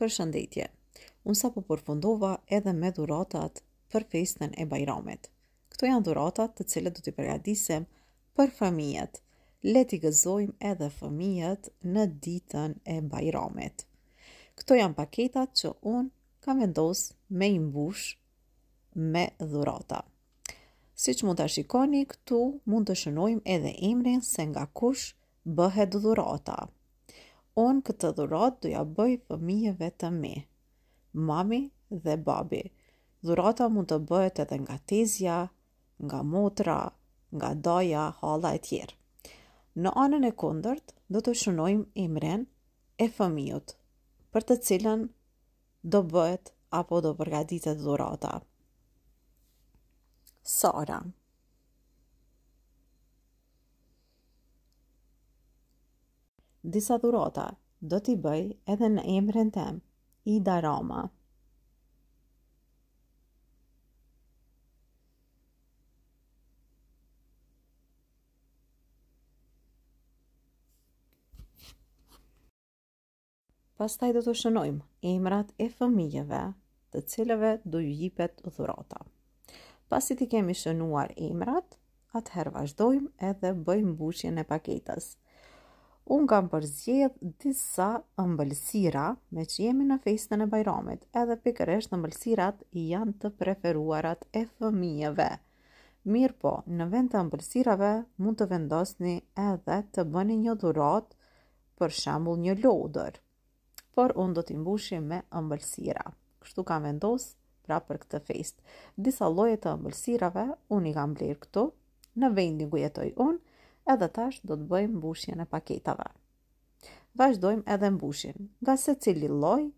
për shëndetje. Unë sa po përfundova edhe me duratat për festën e bajramet. Këto janë duratat të cilët do t'i përgadisim për fëmijet. Le t'i gëzojmë edhe fëmijet në ditën e bajramet. Këto janë paketat që unë kam vendos me imbush me durata. Si që mund të shikoni, këtu mund të shënojmë edhe imrin se nga kush bëhet dhurata on këtë dhurat do ja bëj fëmijëve të mi, mami dhe babi. Dhurata mund të bëhet edhe nga tezja, nga motra, nga daja, halla e tjerë. Në anën e kondërt, do të shënojmë emren e fëmijut, për të cilën do bëhet apo do përgatitet dhurata. Sara. Sara. disa dhurata do t'i bëj edhe në emrën tem, i darama. Pas taj do të shënojmë emrat e fëmijëve të cilëve do ju jipet dhurata. Pas i ti kemi shënuar emrat, atëherë vazhdojmë edhe bëjmë bushjen e paketës unë kam përzjedh disa mbëlsira me që jemi në festën e bajramit, edhe pikërështë mbëlsirat janë të preferuarat e fëmijëve. Mirë po, në vend të mbëlsirave mund të vendosni edhe të bëni një dhurat për shambull një lodër, por unë do t'imbushi me mbëlsira. Kështu kam vendos pra për këtë fest. Disa lojet të mbëlsirave unë i kam blirë këtu, në vendin ku jetoj unë, edhe tash do të bëjmë mbushjen e paketave. Vazdojmë edhe mbushjen. Nga secili lloj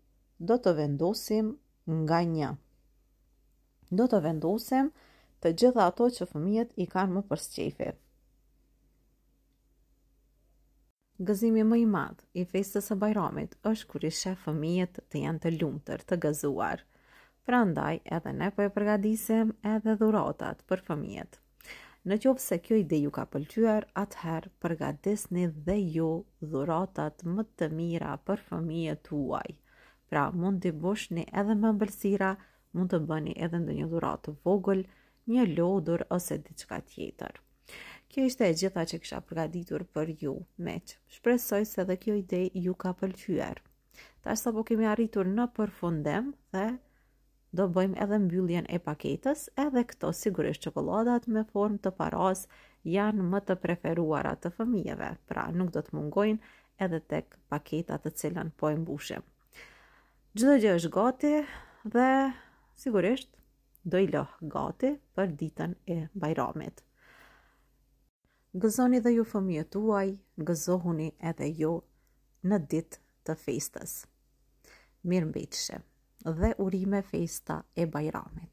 do të vendosim nga një. Do të vendosim të gjitha ato që fëmijët i kanë më për shefë. Gëzimi më i madh i festës së Bajramit është kur i shef fëmijët të janë të lumtur, të gëzuar. Prandaj edhe ne po e përgatisim edhe dhuratat për fëmijët. Në qovë se kjo ide ju ka pëlqyar, atëherë përgatisni dhe ju dhuratat më të mira për fëmije tuaj. Pra mund të bëshni edhe më mbëlsira, mund të bëni edhe ndë një dhuratë vogël, një lodur ose diçka tjetër. Kjo ishte e gjitha që kisha përgatitur për ju, meqë. Shpresoj se dhe kjo ide ju ka pëlqyer. Tash sa po kemi arritur në përfundim dhe do bëjmë edhe mbylljen e paketës, edhe këto sigurisht çokoladat me formë të paras janë më të preferuara të fëmijëve, pra nuk do të mungojnë edhe tek paketat të cilën po e mbushim. Gjithë gjë është gati dhe sigurisht do i lëh gati për ditën e bajramit. Gëzoni dhe ju fëmijët tuaj, gëzohuni edhe ju në ditë të festës. Mirë mbetëshe. Dhe urime festa e Bajramit